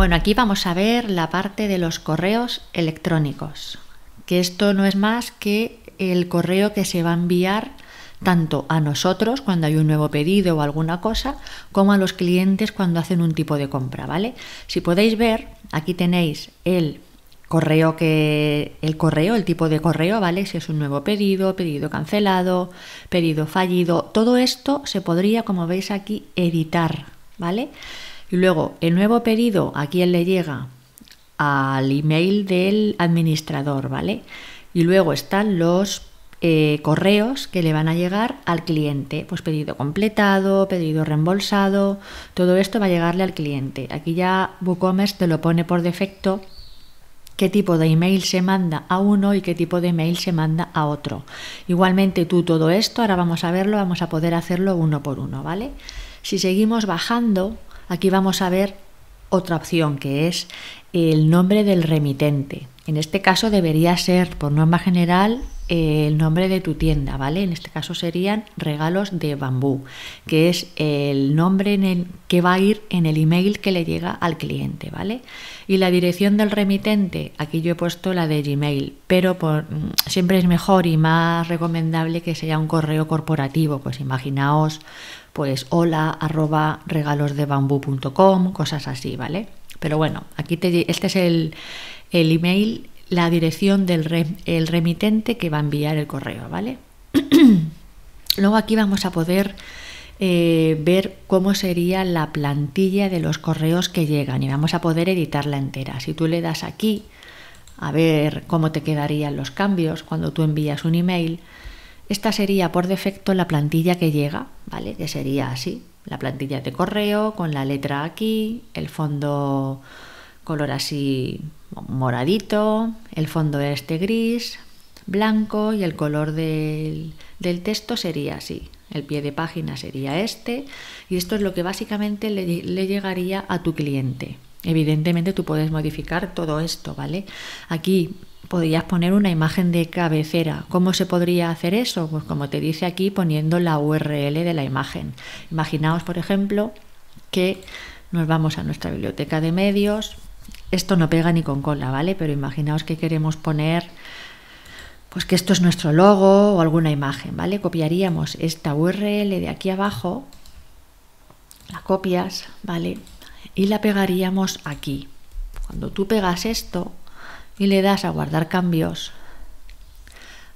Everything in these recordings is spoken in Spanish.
Bueno, aquí vamos a ver la parte de los correos electrónicos, que esto no es más que el correo que se va a enviar tanto a nosotros cuando hay un nuevo pedido o alguna cosa, como a los clientes cuando hacen un tipo de compra, ¿vale? Si podéis ver, aquí tenéis el correo que el correo, el tipo de correo, ¿vale? Si es un nuevo pedido, pedido cancelado, pedido fallido, todo esto se podría, como veis aquí, editar, ¿vale? Y luego, el nuevo pedido, ¿a quién le llega? Al email del administrador, ¿vale? Y luego están los eh, correos que le van a llegar al cliente. Pues pedido completado, pedido reembolsado, todo esto va a llegarle al cliente. Aquí ya WooCommerce te lo pone por defecto qué tipo de email se manda a uno y qué tipo de email se manda a otro. Igualmente tú todo esto, ahora vamos a verlo, vamos a poder hacerlo uno por uno, ¿vale? Si seguimos bajando, Aquí vamos a ver otra opción que es el nombre del remitente. En este caso debería ser, por norma general, eh, el nombre de tu tienda, ¿vale? En este caso serían regalos de bambú, que es el nombre en el que va a ir en el email que le llega al cliente, ¿vale? Y la dirección del remitente, aquí yo he puesto la de Gmail, pero mm, siempre es mejor y más recomendable que sea un correo corporativo, pues imaginaos pues hola arroba regalosdebambú.com, cosas así, ¿vale? Pero bueno, aquí te, este es el, el email la dirección del remitente que va a enviar el correo, ¿vale? Luego aquí vamos a poder eh, ver cómo sería la plantilla de los correos que llegan y vamos a poder editarla entera. Si tú le das aquí a ver cómo te quedarían los cambios cuando tú envías un email, esta sería por defecto la plantilla que llega, ¿vale? Que sería así, la plantilla de correo con la letra aquí, el fondo color así moradito, el fondo de este gris, blanco y el color del, texto sería así. El pie de página sería este y esto es lo que básicamente le, le, llegaría a tu cliente. Evidentemente tú puedes modificar todo esto, ¿vale? Aquí podrías poner una imagen de cabecera. ¿Cómo se podría hacer eso? Pues como te dice aquí poniendo la URL de la imagen. Imaginaos, por ejemplo, que nos vamos a nuestra biblioteca de medios, esto no pega ni con cola, ¿vale? Pero imaginaos que queremos poner, pues que esto es nuestro logo o alguna imagen, ¿vale? Copiaríamos esta URL de aquí abajo, la copias, ¿vale? Y la pegaríamos aquí. Cuando tú pegas esto y le das a guardar cambios,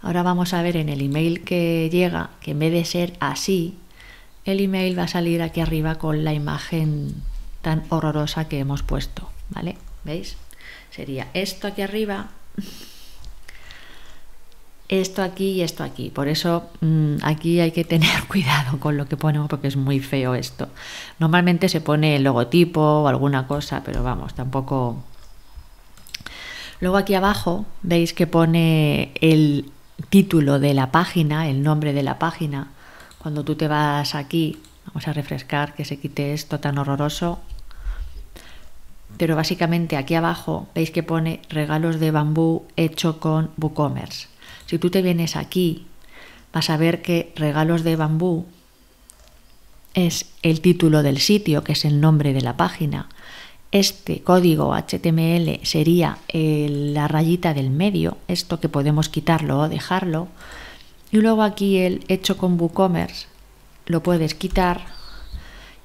ahora vamos a ver en el email que llega que en vez de ser así, el email va a salir aquí arriba con la imagen tan horrorosa que hemos puesto, ¿vale? ¿Veis? Sería esto aquí arriba, esto aquí y esto aquí. Por eso mm, aquí hay que tener cuidado con lo que ponemos porque es muy feo esto. Normalmente se pone el logotipo o alguna cosa, pero vamos, tampoco... Luego aquí abajo veis que pone el título de la página, el nombre de la página. Cuando tú te vas aquí, vamos a refrescar que se quite esto tan horroroso pero básicamente aquí abajo veis que pone regalos de bambú hecho con WooCommerce. Si tú te vienes aquí, vas a ver que regalos de bambú es el título del sitio, que es el nombre de la página. Este código HTML sería eh, la rayita del medio, esto que podemos quitarlo o dejarlo. Y luego aquí el hecho con WooCommerce lo puedes quitar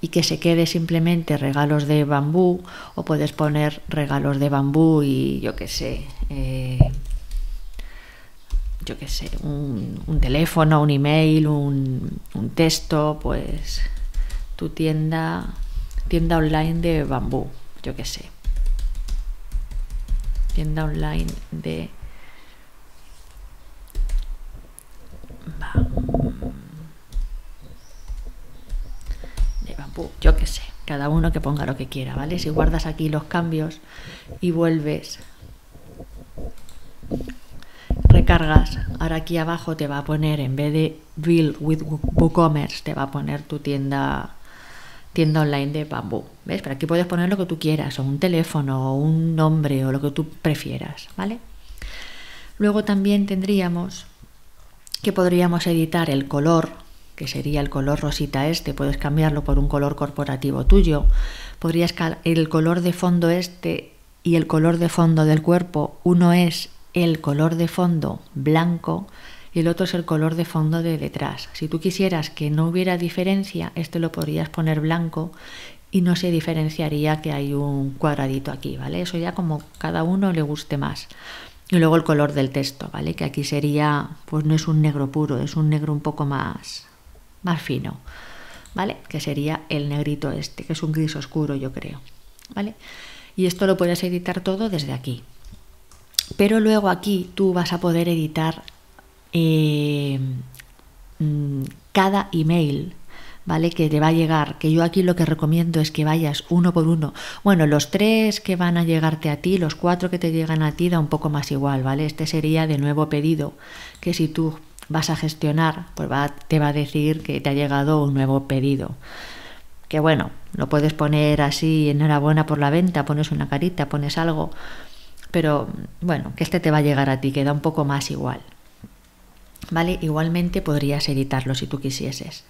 y que se quede simplemente regalos de bambú o puedes poner regalos de bambú y yo qué sé, eh, yo qué sé, un, teléfono, un email, un, texto, pues tu tienda, tienda online de bambú, yo qué sé. Tienda online de yo qué sé, cada uno que ponga lo que quiera, ¿vale? Si guardas aquí los cambios y vuelves, recargas, ahora aquí abajo te va a poner, en vez de Bill with WooCommerce, te va a poner tu tienda tienda online de bambú, ¿ves? Pero aquí puedes poner lo que tú quieras, o un teléfono, o un nombre, o lo que tú prefieras, ¿vale? Luego también tendríamos que podríamos editar el color que sería el color rosita este, puedes cambiarlo por un color corporativo tuyo, podrías el color de fondo este y el color de fondo del cuerpo, uno es el color de fondo blanco y el otro es el color de fondo de detrás. Si tú quisieras que no hubiera diferencia, este lo podrías poner blanco y no se diferenciaría que hay un cuadradito aquí, ¿vale? Eso ya como cada uno le guste más. Y luego el color del texto, ¿vale? Que aquí sería, pues no es un negro puro, es un negro un poco más, más fino, ¿vale? Que sería el negrito este, que es un gris oscuro, yo creo, ¿vale? Y esto lo puedes editar todo desde aquí. Pero luego aquí tú vas a poder editar eh, mm, cada email ¿vale? Que te va a llegar, que yo aquí lo que recomiendo es que vayas uno por uno. Bueno, los tres que van a llegarte a ti, los cuatro que te llegan a ti, da un poco más igual, ¿vale? Este sería de nuevo pedido, que si tú vas a gestionar, pues va, te va a decir que te ha llegado un nuevo pedido. Que bueno, lo puedes poner así, enhorabuena por la venta, pones una carita, pones algo, pero bueno, que este te va a llegar a ti, queda un poco más igual. ¿Vale? Igualmente podrías editarlo si tú quisieses.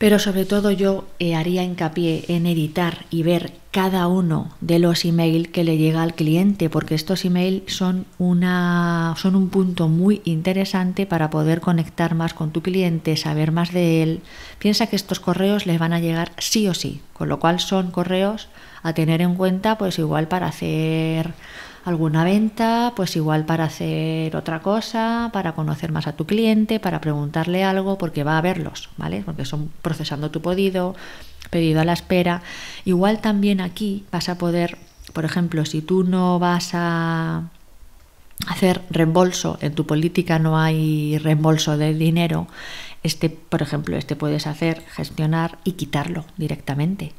Pero sobre todo yo eh, haría hincapié en editar y ver cada uno de los emails que le llega al cliente, porque estos emails son, una, son un punto muy interesante para poder conectar más con tu cliente, saber más de él. Piensa que estos correos les van a llegar sí o sí, con lo cual son correos a tener en cuenta, pues igual para hacer alguna venta, pues igual para hacer otra cosa, para conocer más a tu cliente, para preguntarle algo, porque va a verlos, ¿vale? Porque son procesando tu pedido, pedido a la espera. Igual también aquí vas a poder, por ejemplo, si tú no vas a hacer reembolso, en tu política no hay reembolso de dinero, este, por ejemplo, este puedes hacer, gestionar y quitarlo directamente,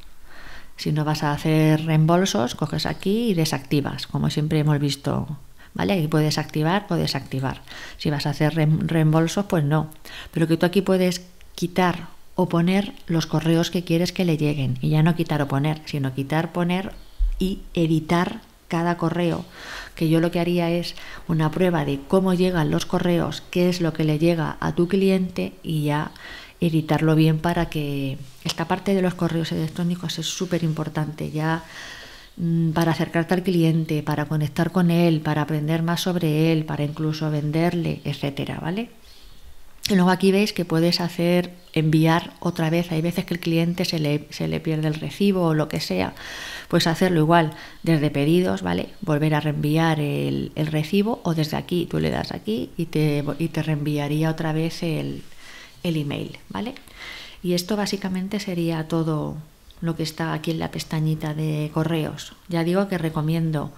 si no vas a hacer reembolsos, coges aquí y desactivas, como siempre hemos visto. ¿Vale? Aquí puedes activar o desactivar. Si vas a hacer reembolsos, pues no. Pero que tú aquí puedes quitar o poner los correos que quieres que le lleguen. Y ya no quitar o poner, sino quitar, poner y editar cada correo, que yo lo que haría es una prueba de cómo llegan los correos, qué es lo que le llega a tu cliente y ya editarlo bien para que esta parte de los correos electrónicos es súper importante ya mm, para acercarte al cliente, para conectar con él, para aprender más sobre él, para incluso venderle, etcétera, ¿vale? Y luego aquí veis que puedes hacer enviar otra vez. Hay veces que el cliente se le, se le, pierde el recibo o lo que sea. Puedes hacerlo igual desde pedidos, ¿vale? Volver a reenviar el, recibo o desde aquí. Tú le das aquí y te, y te reenviaría otra vez el, el email, ¿vale? Y esto básicamente sería todo lo que está aquí en la pestañita de correos. Ya digo que recomiendo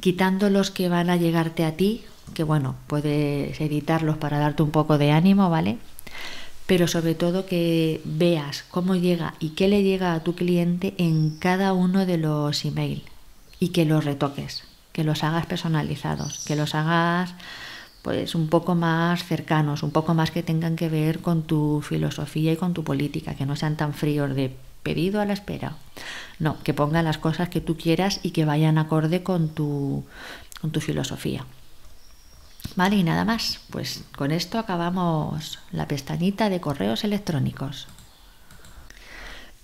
quitando los que van a llegarte a ti, que bueno, puedes editarlos para darte un poco de ánimo, ¿vale? Pero sobre todo que veas cómo llega y qué le llega a tu cliente en cada uno de los email y que los retoques, que los hagas personalizados, que los hagas pues un poco más cercanos, un poco más que tengan que ver con tu filosofía y con tu política, que no sean tan fríos de pedido a la espera. No, que pongan las cosas que tú quieras y que vayan acorde con tu, con tu filosofía. Vale, y nada más. Pues con esto acabamos la pestañita de correos electrónicos.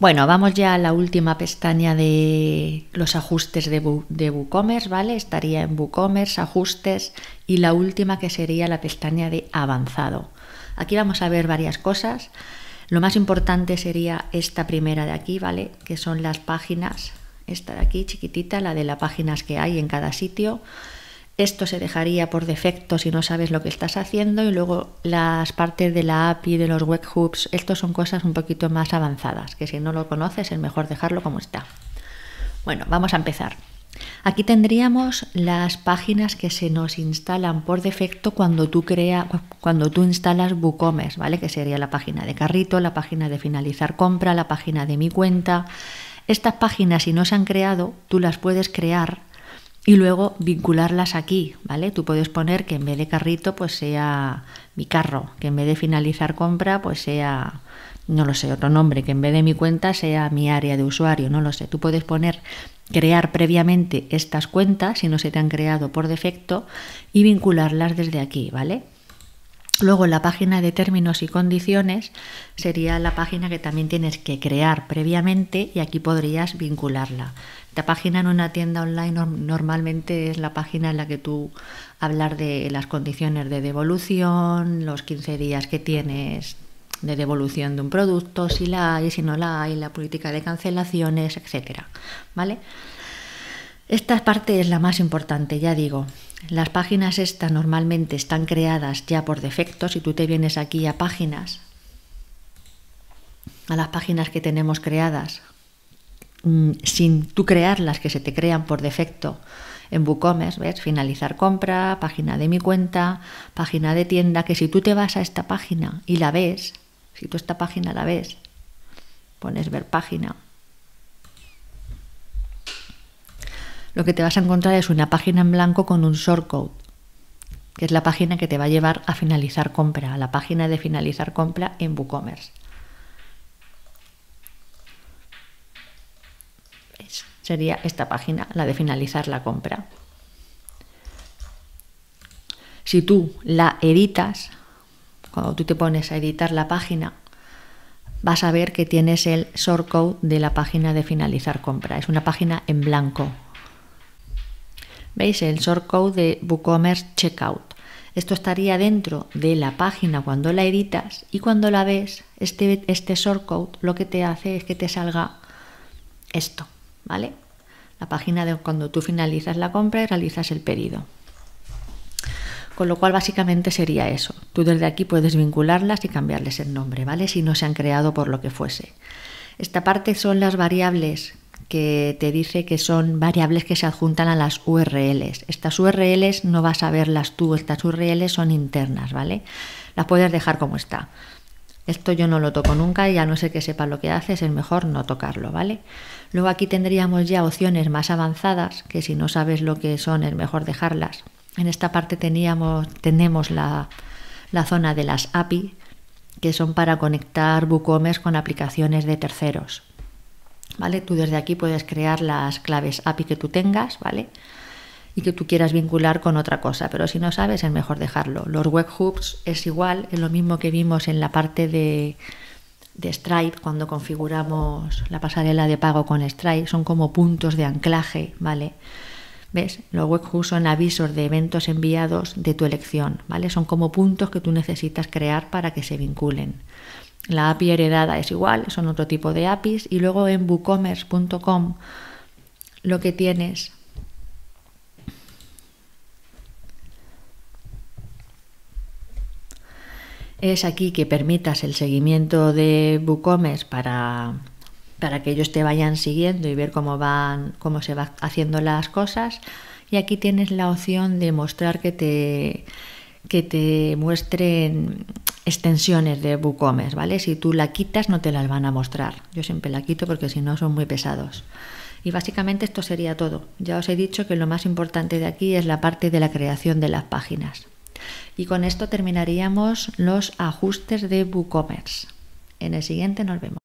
Bueno, vamos ya a la última pestaña de los ajustes de, WooCommerce, ¿vale? Estaría en WooCommerce, ajustes y la última que sería la pestaña de avanzado. Aquí vamos a ver varias cosas. Lo más importante sería esta primera de aquí, ¿vale? Que son las páginas, esta de aquí chiquitita, la de las páginas que hay en cada sitio esto se dejaría por defecto si no sabes lo que estás haciendo y luego las partes de la API, de los webhooks estos son cosas un poquito más avanzadas, que si no lo conoces es mejor dejarlo como está. Bueno, vamos a empezar. Aquí tendríamos las páginas que se nos instalan por defecto cuando tú creas cuando tú instalas WooCommerce, ¿vale? Que sería la página de carrito, la página de finalizar compra, la página de mi cuenta. Estas páginas si no se han creado, tú las puedes crear y luego vincularlas aquí, ¿vale? Tú puedes poner que en vez de carrito pues sea mi carro, que en vez de finalizar compra pues sea no lo sé, otro nombre, que en vez de mi cuenta sea mi área de usuario, no lo sé. Tú puedes poner crear previamente estas cuentas si no se te han creado por defecto y vincularlas desde aquí, ¿vale? Luego la página de términos y condiciones sería la página que también tienes que crear previamente y aquí podrías vincularla. La página en una tienda online normalmente es la página en la que tú hablar de las condiciones de devolución, los 15 días que tienes de devolución de un producto, si la hay, si no la hay, la política de cancelaciones, etcétera, ¿vale? Esta parte es la más importante, ya digo. Las páginas estas normalmente están creadas ya por defecto. Si tú te vienes aquí a páginas, a las páginas que tenemos creadas, mm, sin tú crearlas, que se te crean por defecto en WooCommerce, ¿ves? Finalizar compra, página de mi cuenta, página de tienda, que si tú te vas a esta página y la ves, si tú esta página la ves, pones ver página, lo que te vas a encontrar es una página en blanco con un shortcode, que es la página que te va a llevar a finalizar compra, a la página de finalizar compra en WooCommerce. Sería esta página, la de finalizar la compra. Si tú la editas, cuando tú te pones a editar la página, vas a ver que tienes el shortcode de la página de finalizar compra. Es una página en blanco, ¿Veis? El shortcode de WooCommerce Checkout. Esto estaría dentro de la página cuando la editas y cuando la ves, este, este shortcode lo que te hace es que te salga esto, ¿vale? La página de cuando tú finalizas la compra y realizas el pedido. Con lo cual básicamente sería eso. Tú desde aquí puedes vincularlas y cambiarles el nombre, ¿vale? Si no se han creado por lo que fuese. Esta parte son las variables que te dice que son variables que se adjuntan a las URLs. Estas URLs no vas a verlas tú, estas URLs son internas, ¿vale? Las puedes dejar como está. Esto yo no lo toco nunca y ya no sé que sepa lo que haces es mejor no tocarlo, ¿vale? Luego aquí tendríamos ya opciones más avanzadas, que si no sabes lo que son es mejor dejarlas. En esta parte teníamos, tenemos la, la zona de las API, que son para conectar WooCommerce con aplicaciones de terceros. ¿vale? Tú desde aquí puedes crear las claves API que tú tengas, ¿vale? Y que tú quieras vincular con otra cosa, pero si no sabes es mejor dejarlo. Los webhooks es igual, es lo mismo que vimos en la parte de, de Stripe cuando configuramos la pasarela de pago con Stripe, son como puntos de anclaje, ¿vale? ¿Ves? Los webhooks son avisos de eventos enviados de tu elección, ¿vale? Son como puntos que tú necesitas crear para que se vinculen. La API heredada es igual, son otro tipo de APIs. Y luego en woocommerce.com lo que tienes es aquí que permitas el seguimiento de WooCommerce para, para, que ellos te vayan siguiendo y ver cómo van, cómo se van haciendo las cosas. Y aquí tienes la opción de mostrar que te, que te muestren extensiones de WooCommerce, ¿vale? Si tú la quitas no te las van a mostrar. Yo siempre la quito porque si no son muy pesados. Y básicamente esto sería todo. Ya os he dicho que lo más importante de aquí es la parte de la creación de las páginas. Y con esto terminaríamos los ajustes de WooCommerce. En el siguiente nos vemos.